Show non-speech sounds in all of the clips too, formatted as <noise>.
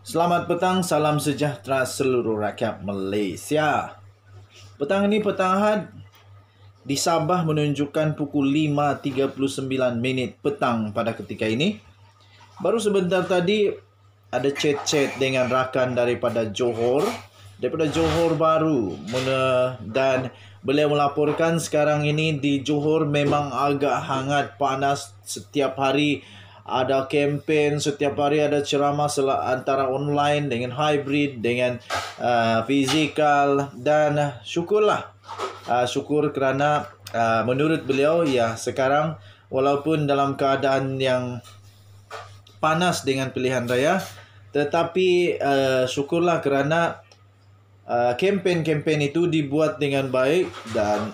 Selamat petang, salam sejahtera seluruh rakyat Malaysia. Petang ini petang had di Sabah menunjukkan pukul 5.39 minit petang pada ketika ini. Baru sebentar tadi ada chat-chat dengan rakan daripada Johor. Daripada Johor baru dan beliau melaporkan sekarang ini di Johor memang agak hangat panas setiap hari ada kempen setiap hari ada ceramah antara online dengan hybrid dengan uh, fizikal dan uh, syukurlah uh, syukur kerana uh, menurut beliau ya sekarang walaupun dalam keadaan yang panas dengan pilihan raya tetapi uh, syukurlah kerana uh, kempen-kempen itu dibuat dengan baik dan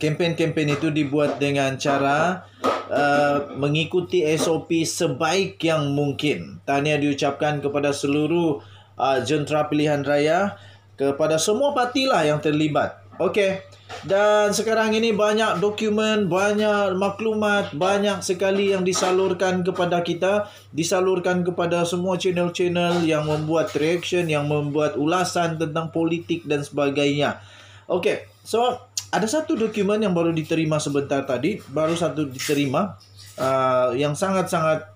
kempen-kempen itu dibuat dengan cara uh, mengikuti SOP sebaik yang mungkin. Tahniah diucapkan kepada seluruh uh, jentera pilihan raya, kepada semua parti lah yang terlibat. Okey. Dan sekarang ini banyak dokumen, banyak maklumat, banyak sekali yang disalurkan kepada kita, disalurkan kepada semua channel-channel yang membuat reaction, yang membuat ulasan tentang politik dan sebagainya. Okay, so ada satu dokumen yang baru diterima sebentar tadi, baru satu diterima uh, yang sangat-sangat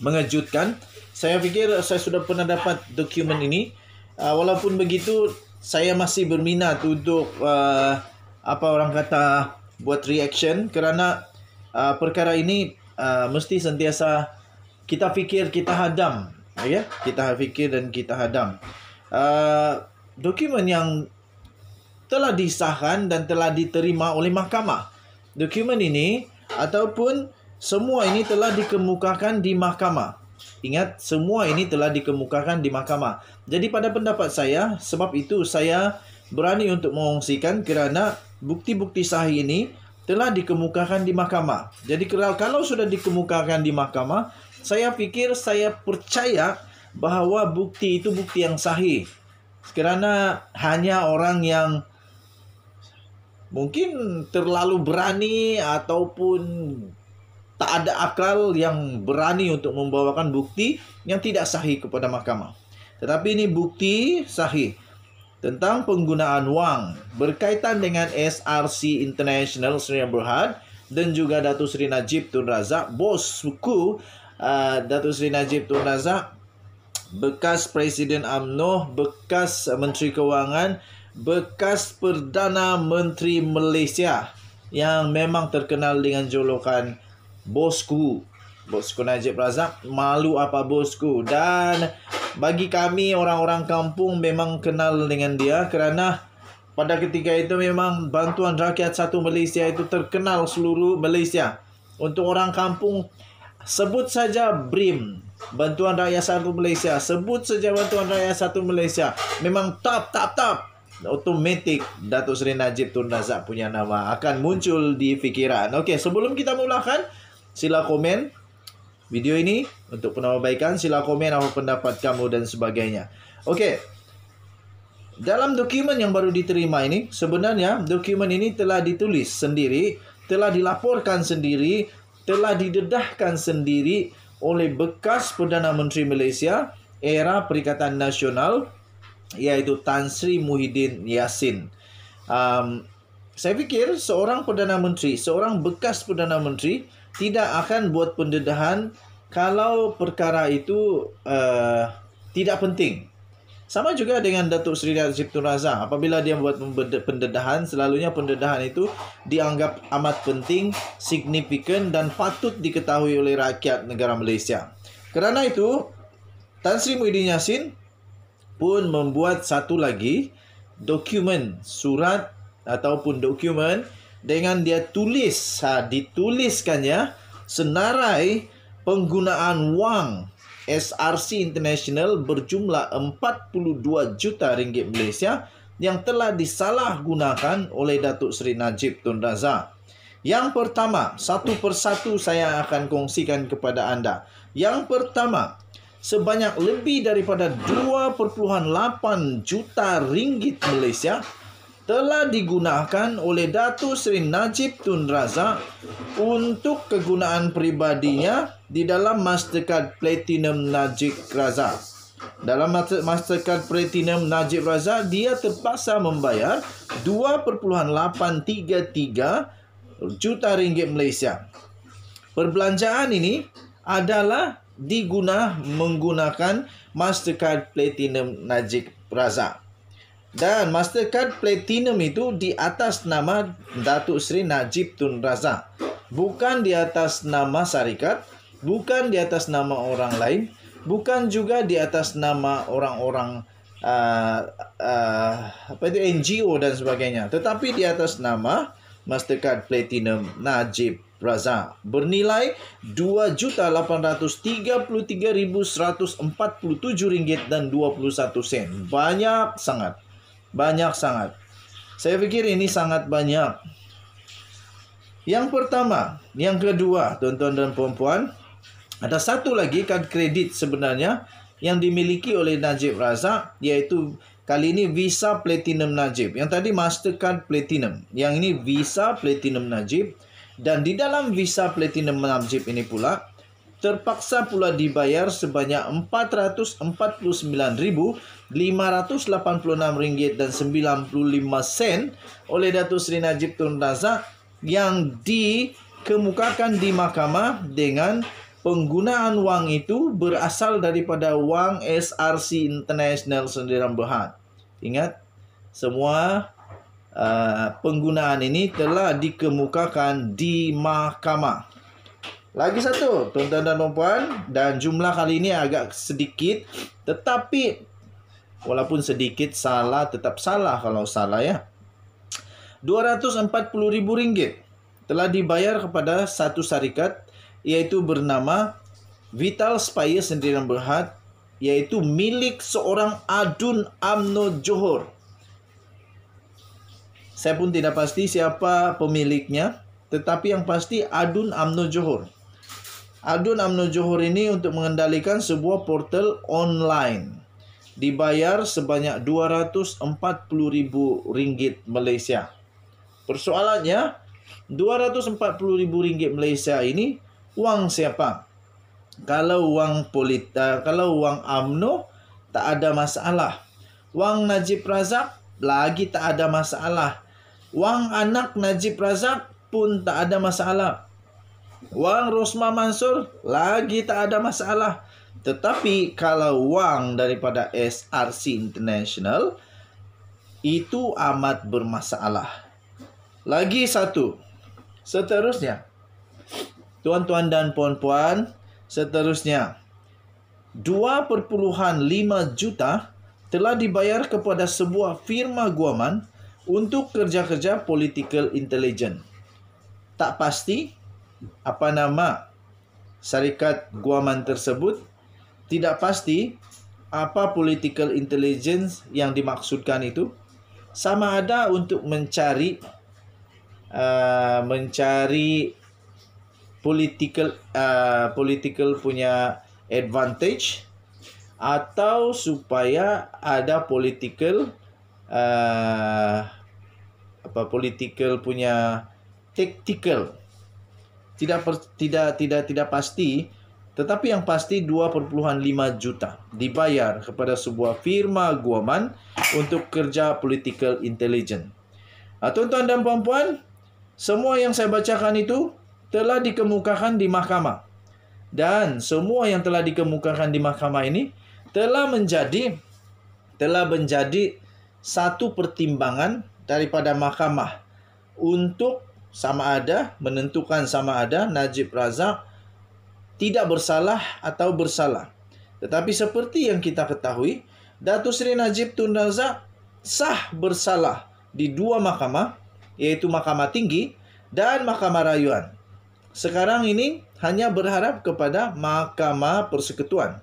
mengejutkan. Saya fikir saya sudah pernah dapat dokumen ini. Uh, walaupun begitu, saya masih berminat untuk uh, apa orang kata buat reaction kerana uh, perkara ini uh, mesti sentiasa kita fikir kita hadam, ya? Yeah? Kita fikir dan kita hadam. Uh, dokumen yang telah disahkan dan telah diterima oleh mahkamah. Dokumen ini ataupun semua ini telah dikemukakan di mahkamah. Ingat semua ini telah dikemukakan di mahkamah. Jadi pada pendapat saya sebab itu saya berani untuk mengungsikan kerana bukti-bukti sahih ini telah dikemukakan di mahkamah. Jadi kalau sudah dikemukakan di mahkamah, saya fikir saya percaya bahawa bukti itu bukti yang sahih. Kerana hanya orang yang mungkin terlalu berani ataupun tak ada akal yang berani untuk membawakan bukti yang tidak sahih kepada mahkamah. Tetapi ini bukti sahih tentang penggunaan wang berkaitan dengan SRC International Sri Berhad dan juga Datuk Sri Najib Tun Razak, bos suku uh, Datuk Sri Najib Tun Razak, bekas Presiden AMNO, bekas Menteri Kewangan, bekas Perdana Menteri Malaysia yang memang terkenal dengan julukan Bosku. Bosku Najib Razak, malu apa bosku. Dan bagi kami orang-orang kampung memang kenal dengan dia kerana pada ketika itu memang bantuan rakyat satu Malaysia itu terkenal seluruh Malaysia. Untuk orang kampung, sebut saja BRIM. Bantuan Rakyat Satu Malaysia. Sebut saja Bantuan Rakyat Satu Malaysia. Memang top, top, top automatic Datuk Seri Najib Tun Razak punya nama akan muncul di fikiran. Okey, sebelum kita mulakan, sila komen video ini untuk penambahbaikan. Sila komen apa pendapat kamu dan sebagainya. Okey. Dalam dokumen yang baru diterima ini, sebenarnya dokumen ini telah ditulis sendiri, telah dilaporkan sendiri, telah didedahkan sendiri oleh bekas Perdana Menteri Malaysia era Perikatan Nasional Yaitu Tan Sri Muhyiddin Yassin. Um, saya fikir seorang Perdana Menteri, seorang bekas Perdana Menteri tidak akan buat pendedahan kalau perkara itu uh, tidak penting. Sama juga dengan Datuk Seri Ziptun Razak. Apabila dia buat pendedahan, selalunya pendedahan itu dianggap amat penting, signifikan dan patut diketahui oleh rakyat negara Malaysia. Kerana itu, Tan Sri Muhyiddin Yassin pun membuat satu lagi dokumen surat ataupun dokumen dengan dia tulis ha, dituliskannya senarai penggunaan wang SRC International berjumlah 42 juta ringgit Malaysia yang telah disalahgunakan oleh Datuk Seri Najib Tun Razak. Yang pertama, satu persatu saya akan kongsikan kepada anda. Yang pertama, sebanyak lebih daripada 2.8 juta ringgit Malaysia telah digunakan oleh Datu Seri Najib Tun Razak untuk kegunaan peribadinya di dalam Mastercard Platinum Najib Razak. Dalam Mastercard Platinum Najib Razak, dia terpaksa membayar 2.833 juta ringgit Malaysia. Perbelanjaan ini adalah diguna menggunakan Mastercard Platinum Najib Razak. Dan Mastercard Platinum itu di atas nama Datuk Seri Najib Tun Razak. Bukan di atas nama syarikat, bukan di atas nama orang lain, bukan juga di atas nama orang-orang uh, uh, apa itu NGO dan sebagainya. Tetapi di atas nama Mastercard Platinum Najib Raza bernilai 2.833.147 ringgit dan 21 sen. Banyak sangat. Banyak sangat. Saya pikir ini sangat banyak. Yang pertama, yang kedua, tuan-tuan dan puan-puan, ada satu lagi kad kredit sebenarnya yang dimiliki oleh Najib Razak yaitu kali ini Visa Platinum Najib. Yang tadi Mastercard Platinum, yang ini Visa Platinum Najib Dan di dalam visa platinum 6 ini pula, terpaksa pula dibayar sebanyak RM449,586 dan 95 sen oleh Datuk Seri Najib Tun Razak yang dikemukakan di mahkamah dengan penggunaan wang itu berasal daripada wang SRC International Sendirian Berhad. Ingat, semua uh, penggunaan ini telah dikemukakan di mahkamah. Lagi satu, tuan-tuan dan puan-puan, dan jumlah kali ini agak sedikit, tetapi walaupun sedikit salah tetap salah kalau salah ya. RM240,000 telah dibayar kepada satu syarikat iaitu bernama Vital Spire Sendirian Berhad iaitu milik seorang Adun Amno Johor. Saya pun tidak pasti siapa pemiliknya, tetapi yang pasti Adun Amno Johor. Adun Amno Johor ini untuk mengendalikan sebuah portal online. Dibayar sebanyak RM240,000 Malaysia. Persoalannya, RM240,000 Malaysia ini uang siapa? Kalau uang polita, eh, kalau uang AMNO tak ada masalah. Wang Najib Razak lagi tak ada masalah. Wang anak Najib Razak pun tak ada masalah. Wang Rosma Mansur lagi tak ada masalah. Tetapi kalau wang daripada SRC International itu amat bermasalah. Lagi satu. Seterusnya. Tuan-tuan dan puan-puan, seterusnya. 2.5 juta telah dibayar kepada sebuah firma guaman untuk kerja-kerja political intelligence. Tak pasti apa nama syarikat guaman tersebut, tidak pasti apa political intelligence yang dimaksudkan itu. Sama ada untuk mencari uh, mencari political uh, political punya advantage atau supaya ada political uh, apa political punya tactical tidak per, tidak tidak tidak pasti tetapi yang pasti 2.5 juta dibayar kepada sebuah firma guaman untuk kerja political intelligence. Nah, tuan-tuan dan puan-puan, semua yang saya bacakan itu telah dikemukakan di mahkamah. Dan semua yang telah dikemukakan di mahkamah ini telah menjadi telah menjadi satu pertimbangan daripada mahkamah untuk sama ada menentukan sama ada Najib Razak tidak bersalah atau bersalah. Tetapi seperti yang kita ketahui, datu Seri Najib Tun Razak sah bersalah di dua mahkamah, yaitu Mahkamah Tinggi dan Mahkamah Rayuan. Sekarang ini hanya berharap kepada Mahkamah Persekutuan.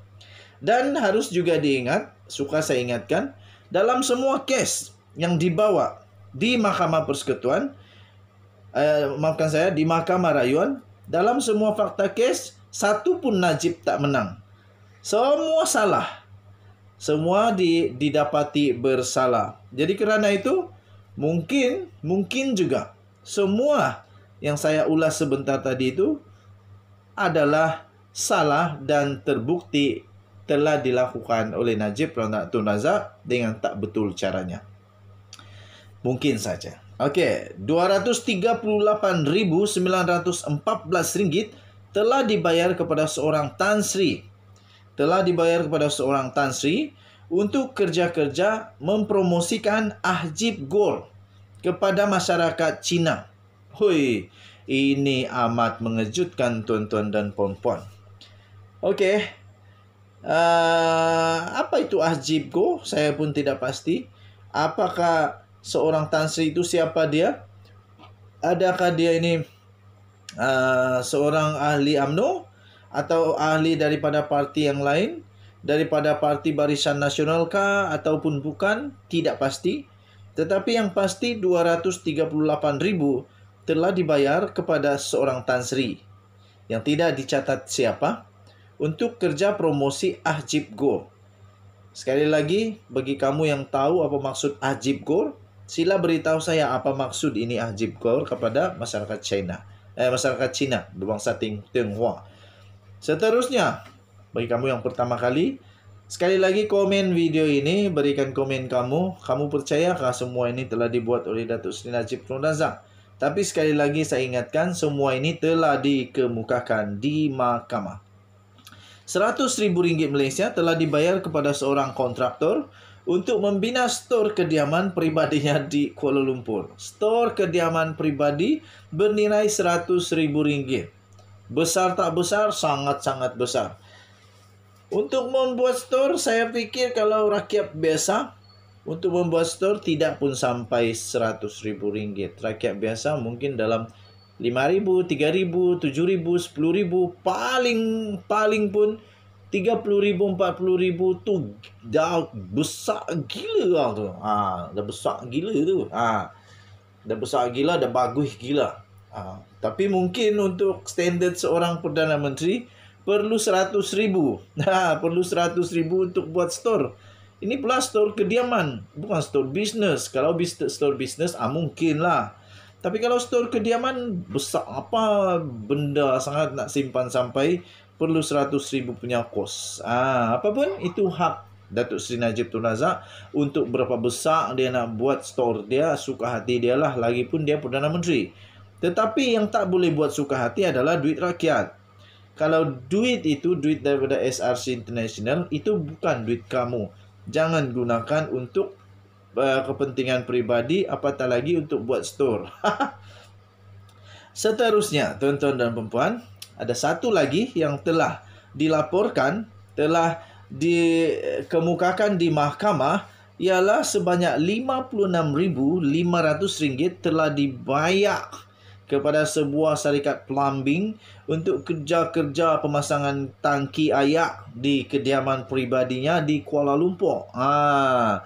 Dan harus juga diingat, suka saya ingatkan, dalam semua kes yang dibawa di Mahkamah Persekutuan, eh, maafkan saya, di Mahkamah Rayuan, dalam semua fakta kes, satu pun Najib tak menang. Semua salah. Semua di, didapati bersalah. Jadi kerana itu, mungkin, mungkin juga, semua yang saya ulas sebentar tadi itu adalah salah dan terbukti telah dilakukan oleh Najib Tun Razak dengan tak betul caranya. Mungkin saja. Okey, 238,914 ringgit telah dibayar kepada seorang Tan Sri. Telah dibayar kepada seorang Tan Sri untuk kerja-kerja mempromosikan Ahjib Gol kepada masyarakat Cina. Hoi, ini amat mengejutkan tuan-tuan dan puan-puan. Okey, Uh, apa itu Ahzib ko Saya pun tidak pasti. Apakah seorang tansri itu siapa dia? Adakah dia ini uh, seorang ahli AMNO atau ahli daripada parti yang lain? Daripada parti Barisan Nasional kah ataupun bukan? Tidak pasti. Tetapi yang pasti 238 ribu telah dibayar kepada seorang tansri yang tidak dicatat Siapa? untuk kerja promosi Ahjib Go. Sekali lagi, bagi kamu yang tahu apa maksud Ahjib Go, sila beritahu saya apa maksud ini Ahjib Go kepada masyarakat China. Eh, masyarakat China, bangsa Ting Tionghoa. Seterusnya, bagi kamu yang pertama kali, sekali lagi komen video ini, berikan komen kamu. Kamu percayakah semua ini telah dibuat oleh Datuk Seri Najib Tunazak? Tapi sekali lagi saya ingatkan, semua ini telah dikemukakan di mahkamah. 100 ribu ringgit Malaysia telah dibayar kepada seorang kontraktor untuk membina stor kediaman pribadinya <laughs> di Kuala Lumpur. Stor kediaman pribadi bernilai 100 ribu ringgit. Besar tak besar? Sangat-sangat besar. Untuk membuat stor, saya fikir kalau rakyat biasa, untuk membuat stor tidak pun sampai 100 ribu ringgit. Rakyat biasa mungkin dalam ribu, ribu, 5000, ribu, 7000, ribu, paling paling pun ribu, 30000, ribu tu dah besar gila lah tu. Ha, dah besar gila tu. Ha. Dah besar gila, dah bagus gila. Ha. Tapi mungkin untuk standard seorang perdana menteri perlu ribu, <laughs> Ha, perlu ribu untuk buat store. Ini pula store kediaman, bukan store bisnes. Kalau store bisnes, ah, mungkin lah. Tapi kalau store kediaman besar apa benda sangat nak simpan sampai perlu seratus ribu punya kos. Ah, apa pun itu hak Datuk Seri Najib Tun Razak untuk berapa besar dia nak buat store dia suka hati dia lah lagi pun dia Perdana Menteri. Tetapi yang tak boleh buat suka hati adalah duit rakyat. Kalau duit itu duit daripada SRC International itu bukan duit kamu. Jangan gunakan untuk uh, kepentingan peribadi apatah lagi untuk buat store. <laughs> Seterusnya, tuan-tuan dan puan ada satu lagi yang telah dilaporkan, telah dikemukakan di mahkamah ialah sebanyak RM56,500 telah dibayar kepada sebuah syarikat plumbing untuk kerja-kerja pemasangan tangki ayak di kediaman peribadinya di Kuala Lumpur. ha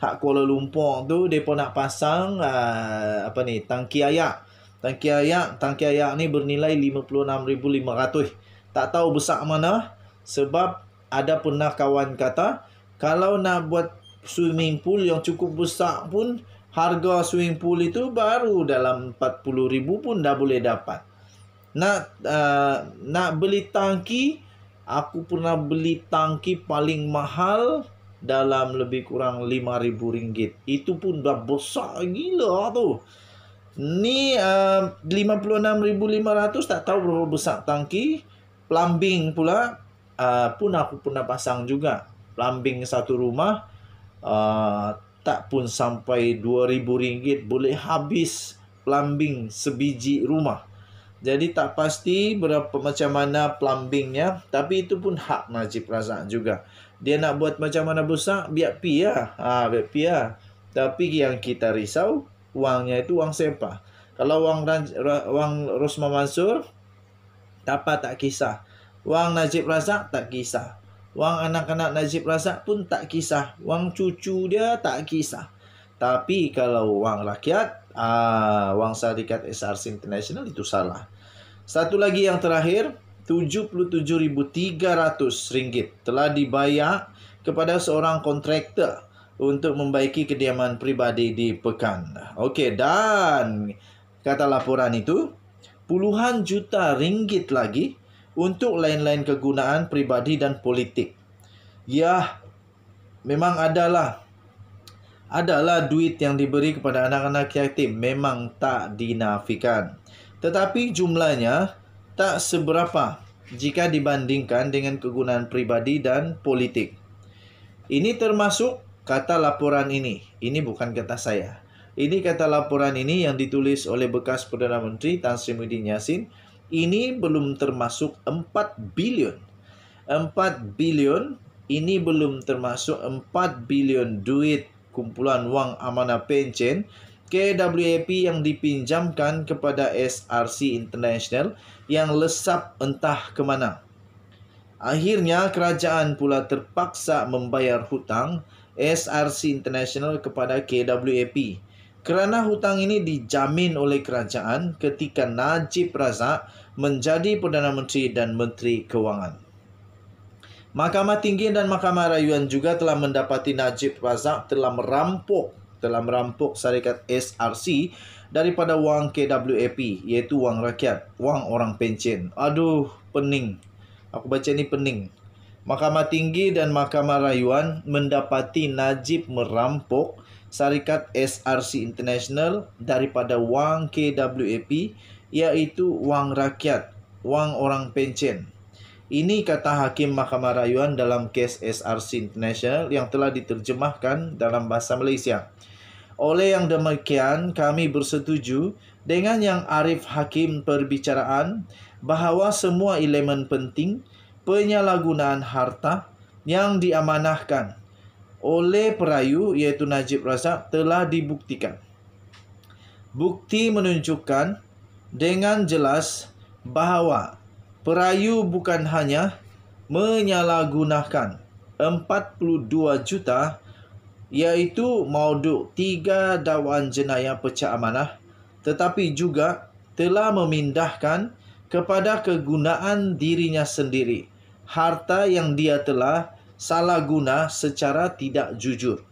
hak Kuala Lumpur tu depa nak pasang uh, apa ni tangki air. Tangki air, tangki air ni bernilai 56,500. Tak tahu besar mana sebab ada pernah kawan kata kalau nak buat swimming pool yang cukup besar pun harga swimming pool itu baru dalam 40,000 pun dah boleh dapat. Nak uh, nak beli tangki aku pernah beli tangki paling mahal dalam lebih kurang lima ribu ringgit. Itu pun dah besar gila lah tu. Ni um, lima puluh enam ribu lima ratus tak tahu berapa besar tangki. Plumbing pula uh, pun aku pernah pasang juga. Plumbing satu rumah uh, tak pun sampai dua ribu ringgit boleh habis plumbing sebiji rumah. Jadi tak pasti berapa macam mana plumbingnya tapi itu pun hak Najib Razak juga dia nak buat macam mana besar biar pi ya ha, biar ya tapi yang kita risau wangnya itu wang siapa kalau wang Ran, wang Rosma Mansur apa tak kisah wang Najib Razak tak kisah wang anak-anak Najib Razak pun tak kisah wang cucu dia tak kisah tapi kalau wang rakyat ah wang syarikat SRC International itu salah satu lagi yang terakhir 77,300 ringgit telah dibayar kepada seorang kontraktor untuk membaiki kediaman pribadi di Pekan. Okey, dan kata laporan itu, puluhan juta ringgit lagi untuk lain-lain kegunaan pribadi dan politik. Ya, memang adalah adalah duit yang diberi kepada anak-anak yatim memang tak dinafikan. Tetapi jumlahnya tak seberapa jika dibandingkan dengan kegunaan pribadi dan politik. Ini termasuk kata laporan ini. Ini bukan kata saya. Ini kata laporan ini yang ditulis oleh bekas Perdana Menteri Tan Sri Muhyiddin Yassin. Ini belum termasuk 4 bilion. 4 bilion ini belum termasuk 4 bilion duit kumpulan wang amanah pencen KWAP yang dipinjamkan kepada SRC International yang lesap entah ke mana. Akhirnya kerajaan pula terpaksa membayar hutang SRC International kepada KWAP. Kerana hutang ini dijamin oleh kerajaan ketika Najib Razak menjadi Perdana Menteri dan Menteri Kewangan. Mahkamah Tinggi dan Mahkamah Rayuan juga telah mendapati Najib Razak telah merampok telah merampok syarikat SRC daripada wang KWAP iaitu wang rakyat, wang orang pencen. Aduh, pening. Aku baca ni pening. Mahkamah Tinggi dan Mahkamah Rayuan mendapati Najib merampok syarikat SRC International daripada wang KWAP iaitu wang rakyat, wang orang pencen. Ini kata Hakim Mahkamah Rayuan dalam kes SRC International yang telah diterjemahkan dalam bahasa Malaysia oleh yang demikian kami bersetuju dengan yang Arif Hakim perbicaraan bahawa semua elemen penting penyalahgunaan harta yang diamanahkan oleh perayu iaitu Najib Razak telah dibuktikan. Bukti menunjukkan dengan jelas bahawa perayu bukan hanya menyalahgunakan 42 juta iaitu mauduk tiga dakwaan jenayah pecah amanah tetapi juga telah memindahkan kepada kegunaan dirinya sendiri harta yang dia telah salah guna secara tidak jujur.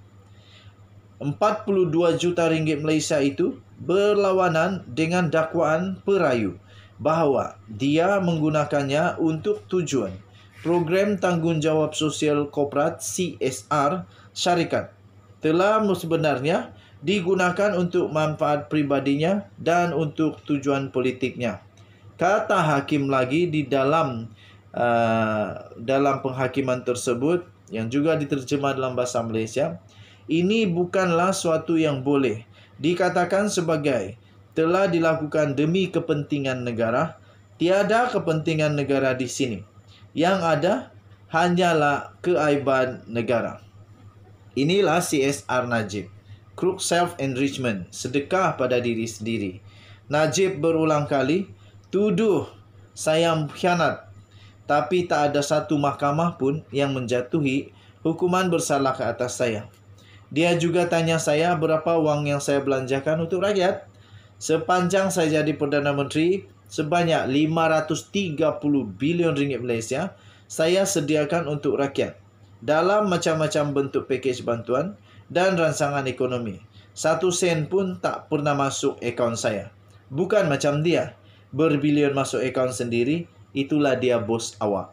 42 juta ringgit Malaysia itu berlawanan dengan dakwaan perayu bahawa dia menggunakannya untuk tujuan program tanggungjawab sosial korporat CSR syarikat telah sebenarnya digunakan untuk manfaat pribadinya dan untuk tujuan politiknya. Kata hakim lagi di dalam uh, dalam penghakiman tersebut yang juga diterjemah dalam bahasa Malaysia, ini bukanlah suatu yang boleh dikatakan sebagai telah dilakukan demi kepentingan negara. Tiada kepentingan negara di sini. Yang ada hanyalah keaiban negara. Inilah CSR Najib. Crook self-enrichment, sedekah pada diri sendiri. Najib berulang kali tuduh saya khianat. Tapi tak ada satu mahkamah pun yang menjatuhi hukuman bersalah ke atas saya. Dia juga tanya saya berapa wang yang saya belanjakan untuk rakyat. Sepanjang saya jadi Perdana Menteri, sebanyak 530 bilion ringgit Malaysia saya sediakan untuk rakyat dalam macam-macam bentuk pakej bantuan dan ransangan ekonomi. Satu sen pun tak pernah masuk akaun saya. Bukan macam dia. Berbilion masuk akaun sendiri, itulah dia bos awak.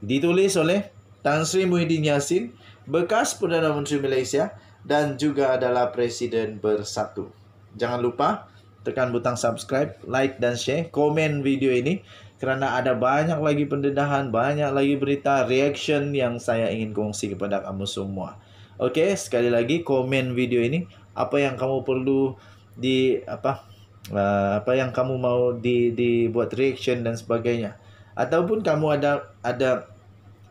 Ditulis oleh Tan Sri Muhyiddin Yassin, bekas Perdana Menteri Malaysia dan juga adalah Presiden Bersatu. Jangan lupa tekan butang subscribe, like dan share, komen video ini kerana ada banyak lagi pendedahan, banyak lagi berita, reaction yang saya ingin kongsi kepada kamu semua. Oke, okay, sekali lagi komen video ini apa yang kamu perlu di apa uh, apa yang kamu mau di dibuat reaction dan sebagainya. Ataupun kamu ada ada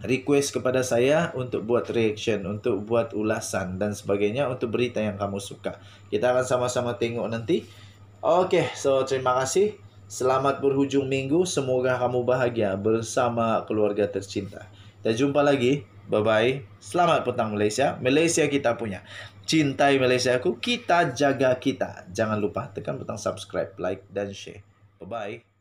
request kepada saya untuk buat reaction, untuk buat ulasan dan sebagainya untuk berita yang kamu suka. Kita akan sama-sama tengok nanti. Oke, okay, so terima kasih. Selamat berhujung minggu. Semoga kamu bahagia bersama keluarga tercinta. Kita jumpa lagi. Bye-bye. Selamat petang Malaysia. Malaysia kita punya. Cintai Malaysia aku. Kita jaga kita. Jangan lupa tekan butang subscribe, like dan share. Bye-bye.